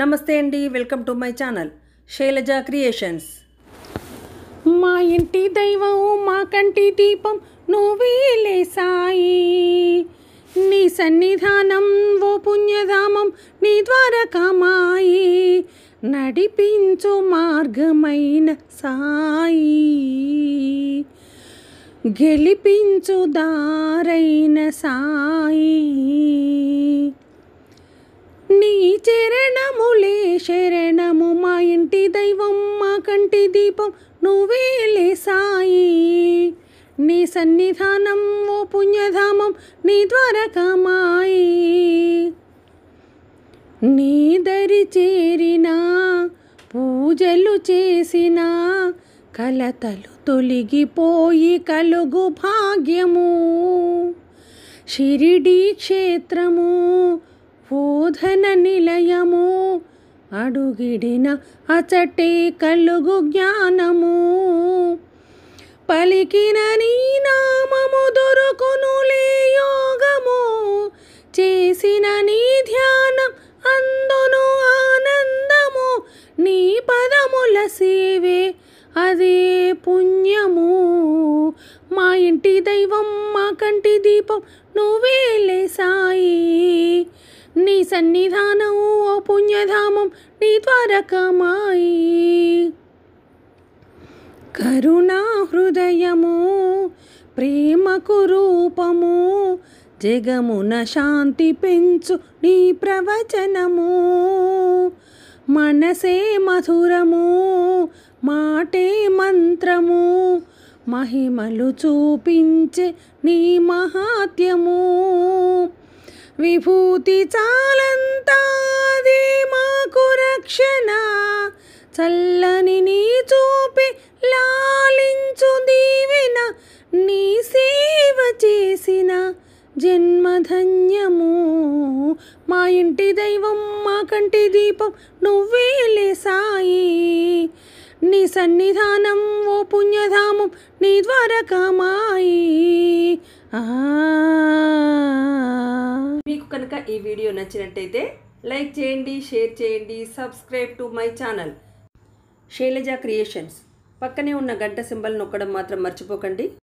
నమస్తే అండి welcome to my channel Shailaja creations మా ఇంటి దైవం మా కంటి దీపం నువ్వే సాయి నీ సన్నిధానం ఓ పుణ్యధామం నీ ద్వారకామాయి నడిపించు మార్గమైన సాయి గెలిపించు దారైన సాయి శరణము మా ఇంటి దైవం మా కంటి దీపం నువ్వే సాయి నీ సన్నిధానం ఓ పుణ్యధామం నీ ద్వారకమాయి నీ దరి చేరినా పూజలు చేసినా కలతలు తొలగిపోయి కలుగు భాగ్యము షిరిడీ క్షేత్రము బోధన నిలయము అడుగిడిన అచటే కలుగు జ్ఞానము పలికిన నీ నామము దొరుకునులే యోగము చేసిన నీ ధ్యానం అందును ఆనందము నీ పదముల సేవే అదే పుణ్యము మా ఇంటి దైవం మా కంటి దీపం నువ్వేలే సాయి నీ సన్నిధానము ఓ పుణ్యధామం నీ ద్వారకమాయి కరుణా హృదయము ప్రేమకు రూపము జగమున శాంతి పెంచు నీ ప్రవచనము మనసే మధురము మాటే మంత్రము మహిమలు చూపించే నీ మహాత్యము విభూతి చాలంతాది మాకు రక్షణ చల్లని నీ చూపి లాలించు దీవెన నీ సేవ చేసిన జన్మధన్యము మా ఇంటి దైవం మా కంటి దీపం నువ్వేలే సాయి నీ సన్నిధానం ఓ పుణ్యధామం నీ ద్వారకా ఈ వీడియో నచ్చినట్టయితే లైక్ చేయండి షేర్ చేయండి subscribe to my channel Shailaja creations పక్కనే ఉన్న గంట సింబల్ నొక్కడం మాత్రం మర్చిపోకండి